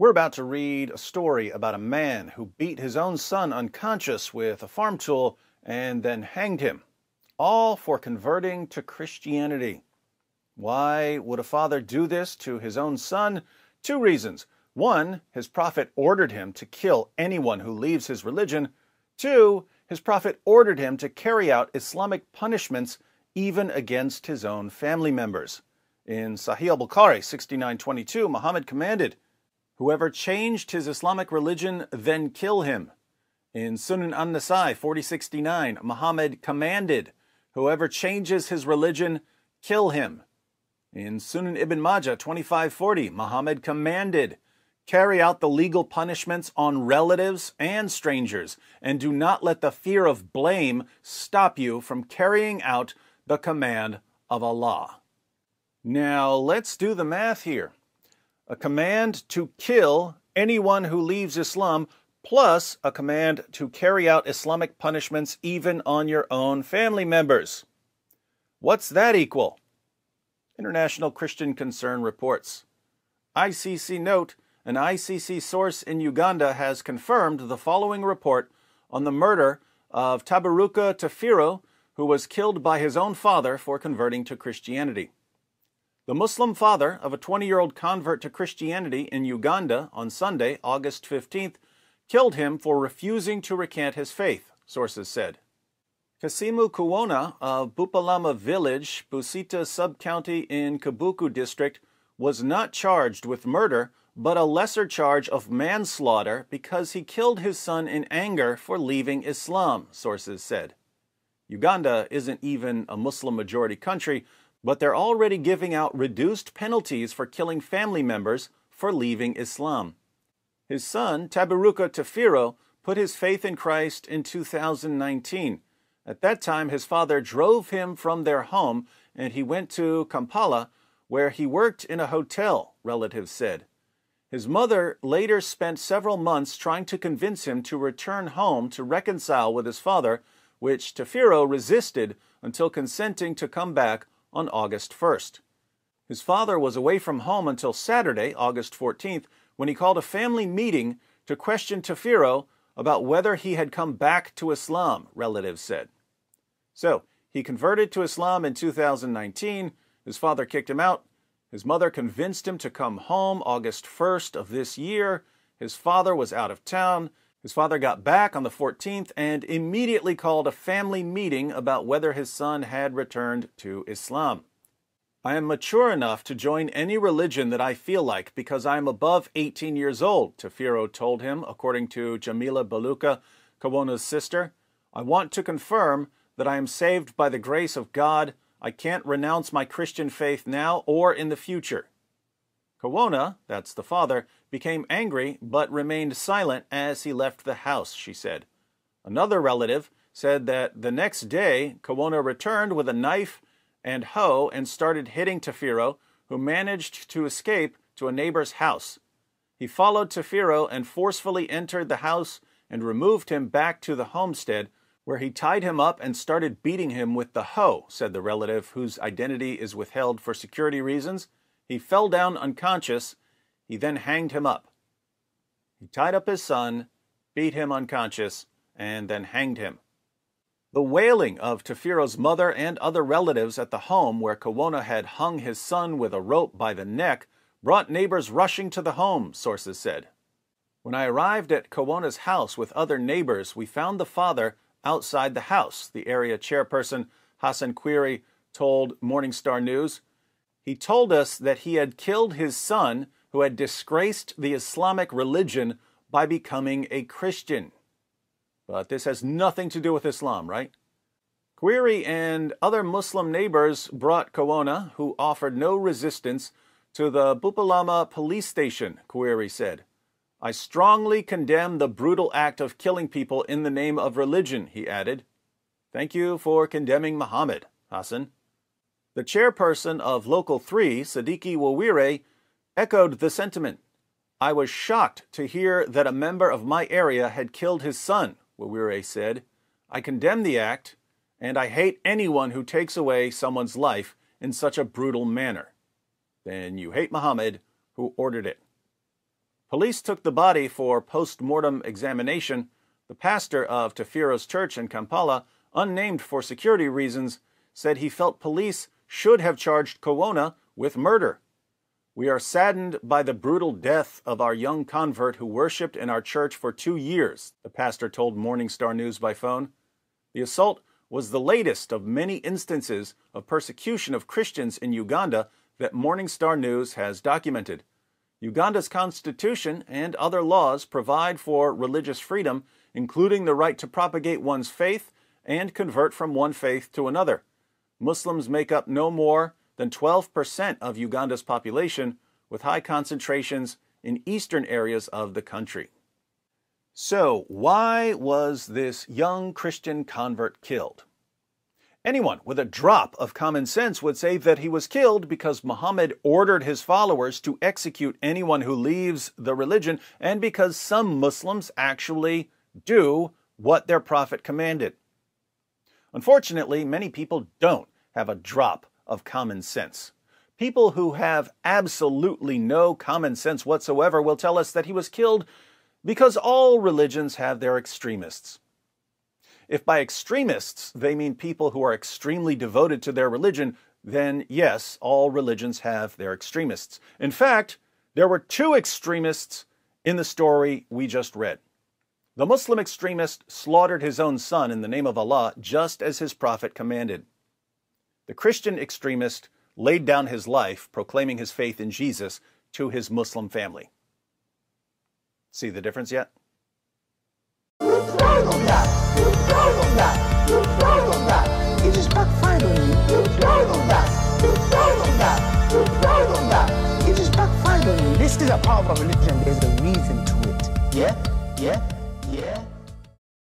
We're about to read a story about a man who beat his own son unconscious with a farm tool and then hanged him, all for converting to Christianity. Why would a father do this to his own son? Two reasons. One, his prophet ordered him to kill anyone who leaves his religion. Two, his prophet ordered him to carry out Islamic punishments even against his own family members. In Sahih al Bukhari 6922, Muhammad commanded, Whoever changed his Islamic religion, then kill him. In Sunan an Nasai 4069, Muhammad commanded, Whoever changes his religion, kill him. In Sunan ibn Majah 2540, Muhammad commanded, Carry out the legal punishments on relatives and strangers, and do not let the fear of blame stop you from carrying out the command of Allah. Now, let's do the math here a command to kill anyone who leaves Islam, plus a command to carry out Islamic punishments even on your own family members. What's that equal? International Christian Concern reports. ICC note an ICC source in Uganda has confirmed the following report on the murder of Tabaruka Tafiro, who was killed by his own father for converting to Christianity. The Muslim father of a 20 year old convert to Christianity in Uganda on Sunday, August 15th, killed him for refusing to recant his faith, sources said. Kasimu Kuona of Bupalama Village, Busita Sub-County in Kabuku District, was not charged with murder, but a lesser charge of manslaughter because he killed his son in anger for leaving Islam, sources said. Uganda isn't even a Muslim majority country, but they're already giving out reduced penalties for killing family members for leaving Islam. His son, Tabaruka Tafiro, put his faith in Christ in 2019. At that time, his father drove him from their home and he went to Kampala, where he worked in a hotel, relatives said. His mother later spent several months trying to convince him to return home to reconcile with his father, which Tafiro resisted until consenting to come back on August 1st. His father was away from home until Saturday, August 14th, when he called a family meeting to question Tafiro about whether he had come back to Islam, relatives said. So, he converted to Islam in 2019. His father kicked him out. His mother convinced him to come home August 1st of this year. His father was out of town. His father got back on the 14th and immediately called a family meeting about whether his son had returned to Islam. I am mature enough to join any religion that I feel like because I am above 18 years old, Tafiro told him, according to Jamila Baluka, Kawona's sister. I want to confirm that I am saved by the grace of God. I can't renounce my Christian faith now or in the future. Kawona, that's the father, became angry but remained silent as he left the house, she said. Another relative said that the next day, Kawona returned with a knife and hoe and started hitting Tafiro, who managed to escape to a neighbor's house. He followed Tafiro and forcefully entered the house and removed him back to the homestead, where he tied him up and started beating him with the hoe, said the relative, whose identity is withheld for security reasons. He fell down unconscious he then hanged him up. He tied up his son, beat him unconscious, and then hanged him. The wailing of Tefiro's mother and other relatives at the home where Kawona had hung his son with a rope by the neck brought neighbors rushing to the home, sources said. When I arrived at Kawona's house with other neighbors, we found the father outside the house, the area chairperson, Hassan Querry told Morning Star News. He told us that he had killed his son who had disgraced the Islamic religion by becoming a Christian. But this has nothing to do with Islam, right? Query and other Muslim neighbors brought Kawona, who offered no resistance, to the Bupalama police station, Query said. I strongly condemn the brutal act of killing people in the name of religion, he added. Thank you for condemning Muhammad, Hassan. The chairperson of Local 3, Siddiqui Wawire, echoed the sentiment. I was shocked to hear that a member of my area had killed his son, Wawire said. I condemn the act, and I hate anyone who takes away someone's life in such a brutal manner. Then you hate Muhammad, who ordered it. Police took the body for post mortem examination. The pastor of Tafiro's church in Kampala, unnamed for security reasons, said he felt police should have charged Kowona with murder we are saddened by the brutal death of our young convert who worshiped in our church for two years, the pastor told Morning Star News by phone. The assault was the latest of many instances of persecution of Christians in Uganda that Morning Star News has documented. Uganda's constitution and other laws provide for religious freedom, including the right to propagate one's faith and convert from one faith to another. Muslims make up no more than 12% of Uganda's population, with high concentrations in eastern areas of the country. So, why was this young Christian convert killed? Anyone with a drop of common sense would say that he was killed because Muhammad ordered his followers to execute anyone who leaves the religion and because some Muslims actually do what their prophet commanded. Unfortunately, many people don't have a drop of common sense. People who have absolutely no common sense whatsoever will tell us that he was killed because all religions have their extremists. If by extremists they mean people who are extremely devoted to their religion, then yes, all religions have their extremists. In fact, there were two extremists in the story we just read. The Muslim extremist slaughtered his own son in the name of Allah just as his prophet commanded. The Christian extremist laid down his life proclaiming his faith in Jesus to his Muslim family. See the difference yet? This is a power of religion. There's a reason to it. Yeah? Yeah?